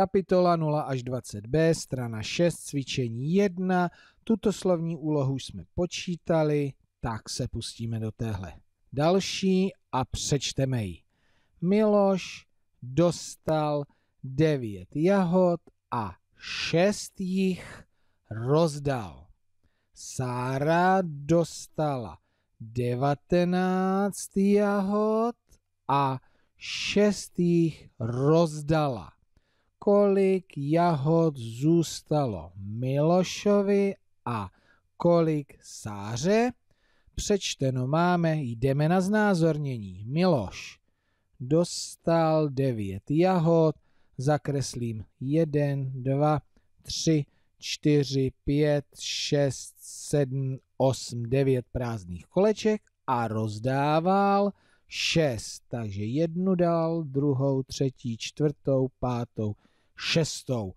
Kapitola 0 až 20b, strana 6, cvičení 1. Tuto slovní úlohu jsme počítali, tak se pustíme do téhle. Další a přečteme ji. Miloš dostal 9 jahod a 6 jich rozdal. Sára dostala 19 jahod a 6 jich rozdala kolik jahod zůstalo Milošovi a kolik Sáře? Přečteno máme, jdeme na znázornění. Miloš dostal devět jahod, zakreslím jeden, dva, tři, čtyři, pět, šest, sedm, osm, devět prázdných koleček a rozdával šest. Takže jednu dal, druhou, třetí, čtvrtou, pátou, šestou.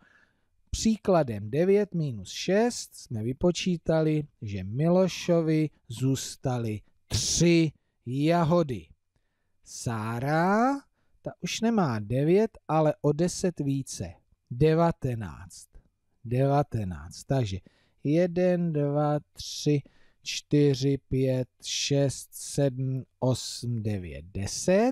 Příkladem 9 minus 6 jsme vypočítali, že Milošovi zůstaly tři jahody. Sára, ta už nemá 9, ale o 10 více. 19. 19. Takže 1, 2, 3, 4, 5, 6, 7, 8, 9, 10.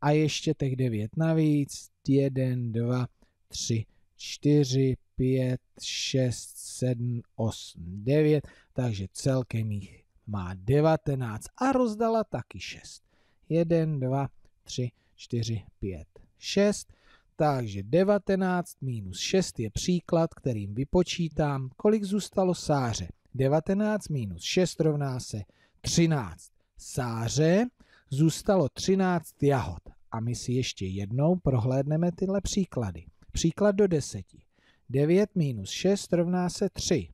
A ještě těch 9 navíc. 1, 2, 3. 3, 4, 5, 6, 7, 8, 9, takže celkem jich má 19 a rozdala taky 6. 1, 2, 3, 4, 5, 6. Takže 19 minus 6 je příklad, kterým vypočítám, kolik zůstalo sáře. 19 minus 6 rovná se 13 sáře, zůstalo 13 jahod. A my si ještě jednou prohlédneme tyhle příklady. Příklad do deseti. 9 minus 6 rovná se 3.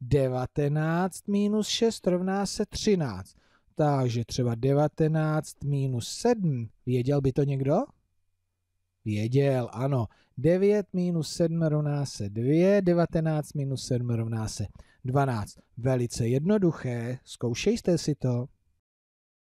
19 minus 6 rovná se 13. Takže třeba 19 minus 7. Věděl by to někdo? Věděl, ano. 9 minus 7 rovná se 2, 19 minus 7 rovná se 12. Velice jednoduché, zkoušejte si to.